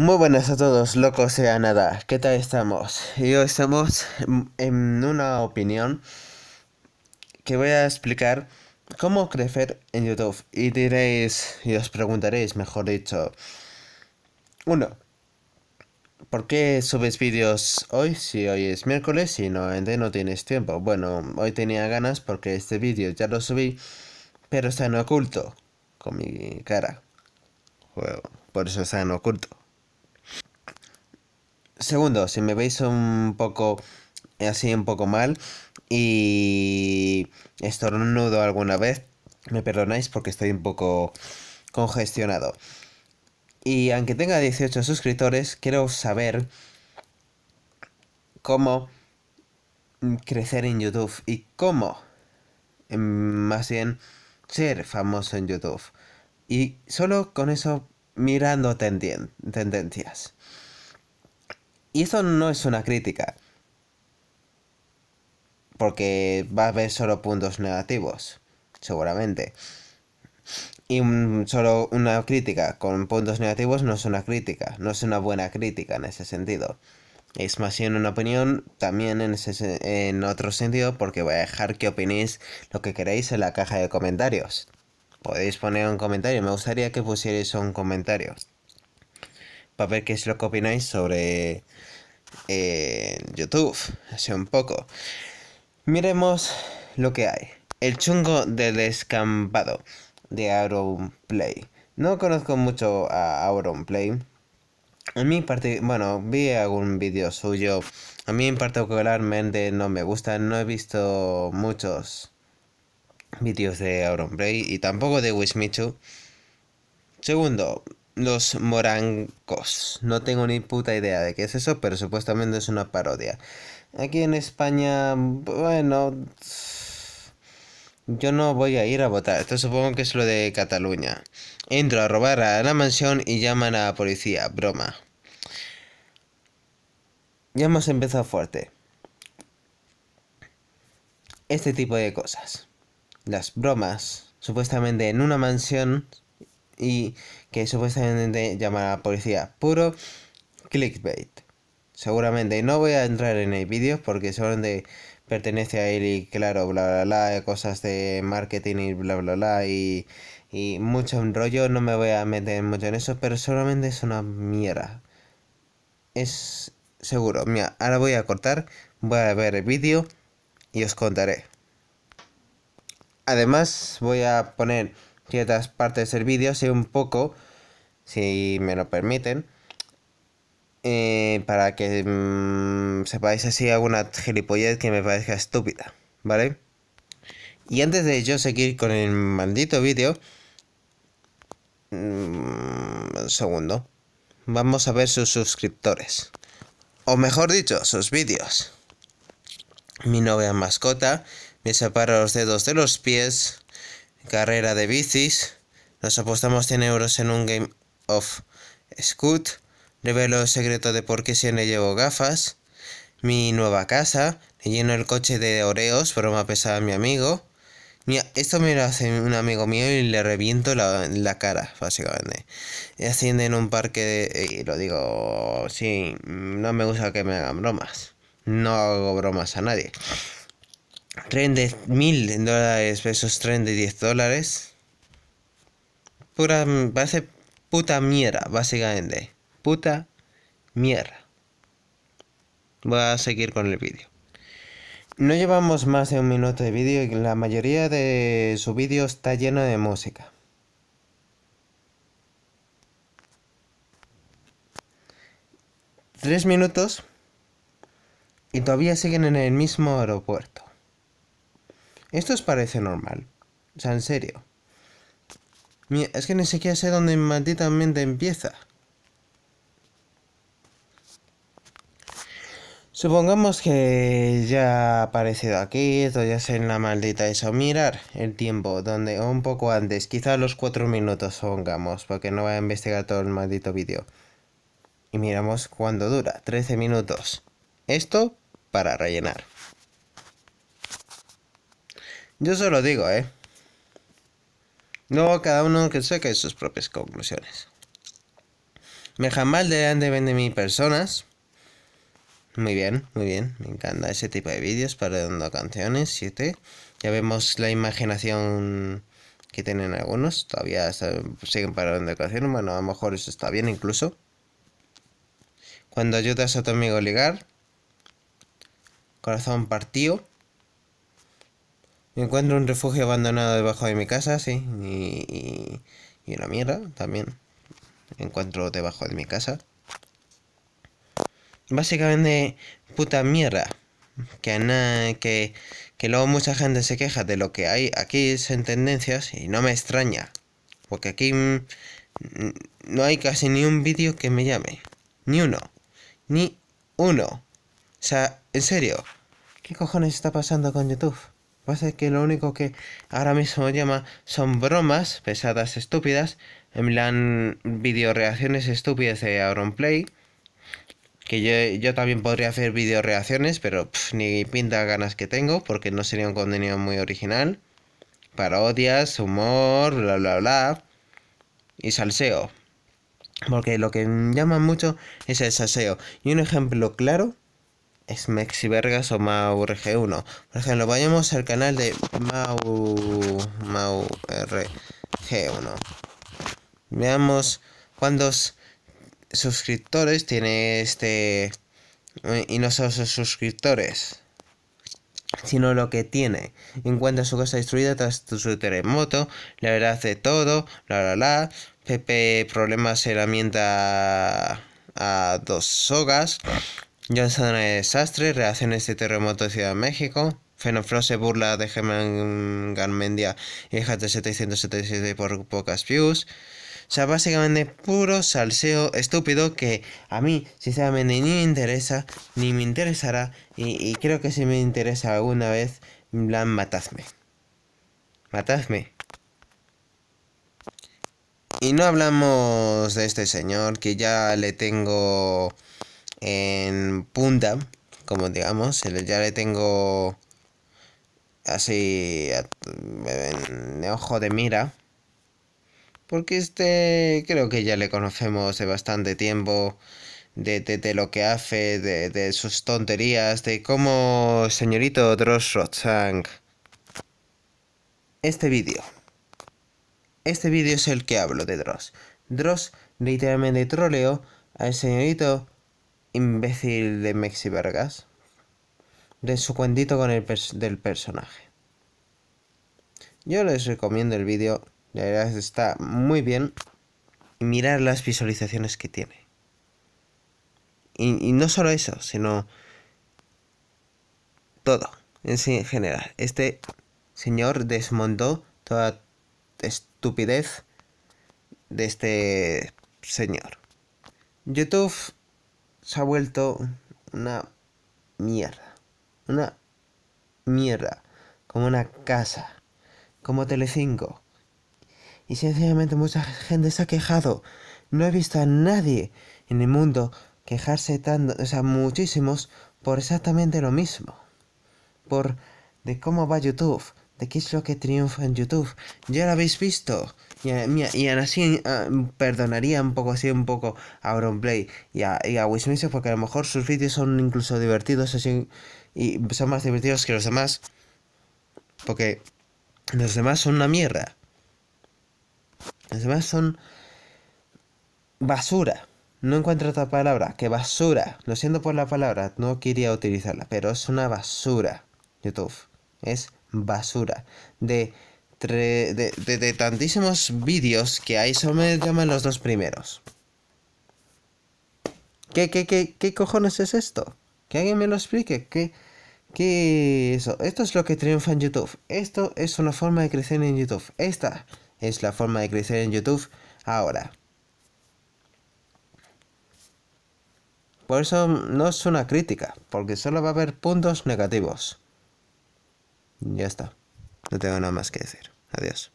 Muy buenas a todos, locos sea nada, ¿qué tal estamos? Y hoy estamos en una opinión que voy a explicar cómo crecer en YouTube. Y diréis, y os preguntaréis, mejor dicho, uno, ¿por qué subes vídeos hoy si hoy es miércoles y no, no tienes tiempo? Bueno, hoy tenía ganas porque este vídeo ya lo subí, pero está en oculto, con mi cara. Bueno, por eso está en oculto. Segundo, si me veis un poco eh, así, un poco mal y estornudo alguna vez, me perdonáis porque estoy un poco congestionado. Y aunque tenga 18 suscriptores, quiero saber cómo crecer en YouTube y cómo, em, más bien, ser famoso en YouTube. Y solo con eso mirando tendencias. Y eso no es una crítica. Porque va a haber solo puntos negativos, seguramente. Y solo una crítica con puntos negativos no es una crítica, no es una buena crítica en ese sentido. Es más bien una opinión también en, en otro sentido porque voy a dejar que opinéis lo que queréis en la caja de comentarios. Podéis poner un comentario, me gustaría que pusierais un comentario para ver qué es lo que opináis sobre eh, YouTube, hace un poco. Miremos lo que hay. El chungo de descampado de Auronplay. No conozco mucho a Auronplay. A mí, bueno, vi algún vídeo suyo. A mí en particularmente no me gusta. No he visto muchos vídeos de Auronplay y tampoco de Wismichu. Segundo, los morancos. No tengo ni puta idea de qué es eso, pero supuestamente es una parodia. Aquí en España, bueno, yo no voy a ir a votar. Esto supongo que es lo de Cataluña. Entro a robar a la mansión y llaman a la policía. Broma. Ya hemos empezado fuerte. Este tipo de cosas. Las bromas, supuestamente en una mansión, y que supuestamente llama a la policía. Puro clickbait. Seguramente no voy a entrar en el vídeo porque donde pertenece a él y claro, bla bla bla, cosas de marketing y bla bla bla y, y mucho rollo, no me voy a meter mucho en eso, pero solamente es una mierda. Es seguro, mira, ahora voy a cortar, voy a ver el vídeo y os contaré. Además voy a poner ciertas partes del vídeo, sé un poco, si me lo permiten, eh, para que mm, sepáis así alguna gilipollez que me parezca estúpida, ¿vale? Y antes de yo seguir con el maldito vídeo, mm, un segundo, vamos a ver sus suscriptores, o mejor dicho, sus vídeos. Mi novia mascota, me separa los dedos de los pies, carrera de bicis, nos apostamos 100 euros en un game of Scoot, revelo el secreto de por qué siempre llevo gafas, mi nueva casa, le lleno el coche de oreos, broma pesada a mi amigo. esto me lo hace un amigo mío y le reviento la, la cara, básicamente. asciende en un parque y lo digo, sí, no me gusta que me hagan bromas. No hago bromas a nadie de mil dólares versus 10 dólares. Pura, va a ser puta mierda, básicamente. Puta mierda. Voy a seguir con el vídeo. No llevamos más de un minuto de vídeo y la mayoría de su vídeo está lleno de música. Tres minutos y todavía siguen en el mismo aeropuerto. Esto os parece normal. O sea, en serio. es que ni siquiera sé dónde mente empieza. Supongamos que ya ha aparecido aquí, Esto ya en la maldita eso. Mirar el tiempo, donde un poco antes, quizá los cuatro minutos, supongamos, porque no voy a investigar todo el maldito vídeo. Y miramos Cuándo dura, 13 minutos. Esto para rellenar. Yo solo digo, ¿eh? Luego cada uno que saque sus propias conclusiones. Me jamás deberán de vender personas. Muy bien, muy bien. Me encanta ese tipo de vídeos. para dando canciones, Siete. Ya vemos la imaginación que tienen algunos. Todavía siguen parando canciones. Bueno, a lo mejor eso está bien incluso. Cuando ayudas a tu amigo a ligar. Corazón partido. Encuentro un refugio abandonado debajo de mi casa, sí. Y, una mierda también. Encuentro debajo de mi casa. Básicamente, puta mierda. Que, que, que luego mucha gente se queja de lo que hay aquí en tendencias y no me extraña. Porque aquí mm, no hay casi ni un vídeo que me llame. Ni uno. Ni uno. O sea, en serio. ¿Qué cojones está pasando con YouTube? pasa es que lo único que ahora mismo llama son bromas pesadas, estúpidas, en plan videoreacciones estúpidas de AuronPlay, Play. Que yo, también podría hacer video reacciones, pero ni pinta ganas que tengo, porque no sería un contenido muy original. Parodias, humor, bla bla bla. Y salseo. Porque lo que llaman mucho es el salseo. Y un ejemplo claro es Vergas o MauRG1. Por ejemplo, vayamos al canal de Mau, MauRG1. Veamos cuántos suscriptores tiene este... Y no solo sus suscriptores, sino lo que tiene. Encuentra su casa destruida tras su terremoto, la verdad de todo, la la la. Pepe problemas herramienta a dos sogas. Johnson es desastre reacciones este terremoto de Ciudad de México. Fenofro se burla de Germán Garmendia y ht de 777 por pocas views. O sea, básicamente puro salseo estúpido que a mí, sinceramente, ni me interesa, ni me interesará. Y, y creo que si me interesa alguna vez, en plan, matadme. Matadme. Y no hablamos de este señor que ya le tengo en punta, como digamos, ya le tengo así en ojo de mira. Porque este creo que ya le conocemos de bastante tiempo, de, lo que hace, de, sus tonterías, de cómo señorito Rochang. Este vídeo. Este vídeo es el que hablo de Dross. Dross literalmente troleó al señorito imbécil de Mexi Vargas de su cuentito con el del personaje. Yo les recomiendo el vídeo, la verdad está muy bien. Y mirar las visualizaciones que tiene. Y, y no solo eso, sino todo en general. Este señor desmontó toda estupidez de este señor. YouTube se ha vuelto una mierda. Una mierda. Como una casa. Como Telecinco. Y sencillamente mucha gente se ha quejado. No he visto a nadie en el mundo quejarse tanto, o sea, muchísimos por exactamente lo mismo. Por de cómo va YouTube, de qué es lo que triunfa en YouTube. Ya lo habéis visto. Y, aún así ah, perdonaría un poco así, un poco a Auronplay y a, y a porque a lo mejor sus vídeos son incluso divertidos así y son más divertidos que los demás. Porque los demás son una mierda. Los demás son basura. No encuentro otra palabra que basura. Lo siento por la palabra, no quería utilizarla, pero es una basura. YouTube. Es basura. De, tantísimos vídeos que hay, solo me llaman los dos primeros. ¿Qué, cojones es esto? Que alguien me lo explique. ¿Qué, eso? Esto es lo que triunfa en YouTube. Esto es una forma de crecer en YouTube. Esta es la forma de crecer en YouTube ahora. Por eso no es una crítica, porque solo va a haber puntos negativos. Ya está. No tengo nada más que decir. Adiós.